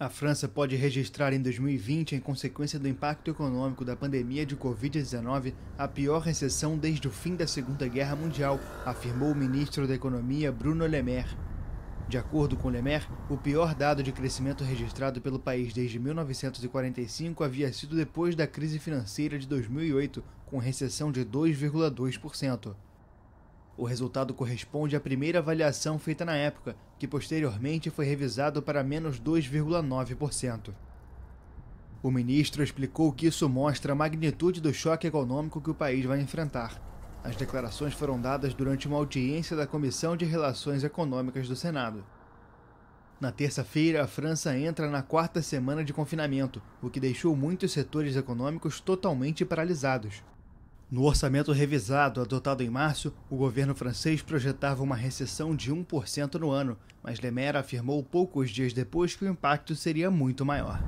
A França pode registrar em 2020, em consequência do impacto econômico da pandemia de Covid-19, a pior recessão desde o fim da Segunda Guerra Mundial, afirmou o ministro da Economia Bruno Le Maire. De acordo com Le Maire, o pior dado de crescimento registrado pelo país desde 1945 havia sido depois da crise financeira de 2008, com recessão de 2,2%. O resultado corresponde à primeira avaliação feita na época, que posteriormente foi revisado para menos 2,9%. O ministro explicou que isso mostra a magnitude do choque econômico que o país vai enfrentar. As declarações foram dadas durante uma audiência da Comissão de Relações Econômicas do Senado. Na terça-feira, a França entra na quarta semana de confinamento, o que deixou muitos setores econômicos totalmente paralisados. No orçamento revisado adotado em março, o governo francês projetava uma recessão de 1% no ano, mas Le Maire afirmou poucos dias depois que o impacto seria muito maior.